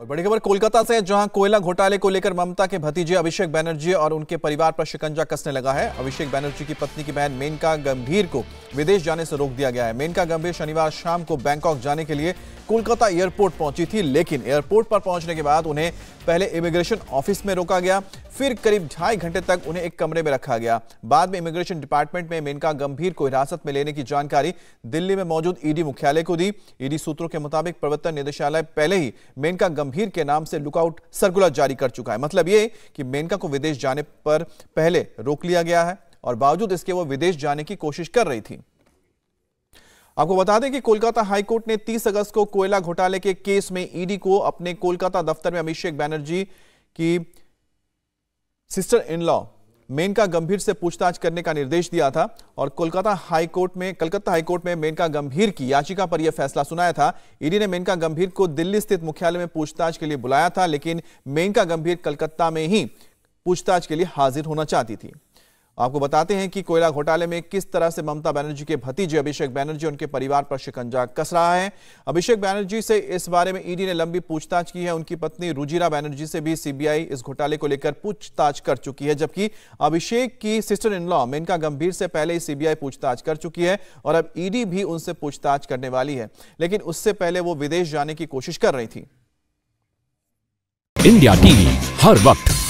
और बड़ी खबर कोलकाता से जहां कोयला घोटाले को लेकर ममता के भतीजे अभिषेक बैनर्जी और उनके परिवार पर शिकंजा कसने लगा है अभिषेक बैनर्जी की पत्नी की बहन मेनका गंभीर को विदेश जाने से रोक दिया गया है मेनका गंभीर शनिवार शाम को बैंकॉक जाने के लिए कोलकाता एयरपोर्ट पहुंची थी लेकिन एयरपोर्ट पर पहुंचने के बाद उन्हें पहले इमिग्रेशन ऑफिस में रोका गया फिर करीब ढाई घंटे तक उन्हें एक कमरे में रखा गया बाद में इमिग्रेशन डिपार्टमेंट में मेनका गंभीर को हिरासत में लेने की जानकारी दिल्ली में मौजूद ईडी मुख्यालय को दी ईडी सूत्रों के मुताबिक प्रवर्तन निदेशालय पहले ही मेनका गंभीर के नाम से लुकआउट सर्कुलर जारी कर चुका है मतलब ये कि मेनका को विदेश जाने पर पहले रोक लिया गया है और बावजूद इसके वो विदेश जाने की कोशिश कर रही थी आपको बता दें कि कोलकाता हाईकोर्ट ने 30 अगस्त को कोयला घोटाले के केस में ईडी को अपने कोलकाता दफ्तर में अभिषेक बैनर्जी की सिस्टर इन लॉ मेनका गंभीर से पूछताछ करने का निर्देश दिया था और कोलकाता हाईकोर्ट में कलकत्ता हाईकोर्ट में मेनका गंभीर की याचिका पर यह फैसला सुनाया था ईडी ने मेनका गंभीर को दिल्ली स्थित मुख्यालय में पूछताछ के लिए बुलाया था लेकिन मेनका गंभीर कलकत्ता में ही पूछताछ के लिए हाजिर होना चाहती थी आपको बताते हैं कि कोयला घोटाले में किस तरह से ममता बनर्जी के भतीजे अभिषेक बैनर्जी उनके परिवार पर शिकंजा कस रहा है अभिषेक बैनर्जी से इस बारे में ईडी ने लंबी पूछताछ की है उनकी पत्नी रुजिरा बैनर्जी से भी सीबीआई इस घोटाले को लेकर पूछताछ कर चुकी है जबकि अभिषेक की सिस्टर इन लॉ मेनका गंभीर से पहले ही सीबीआई पूछताछ कर चुकी है और अब ईडी भी उनसे पूछताछ करने वाली है लेकिन उससे पहले वो विदेश जाने की कोशिश कर रही थी इंडिया टीवी हर वक्त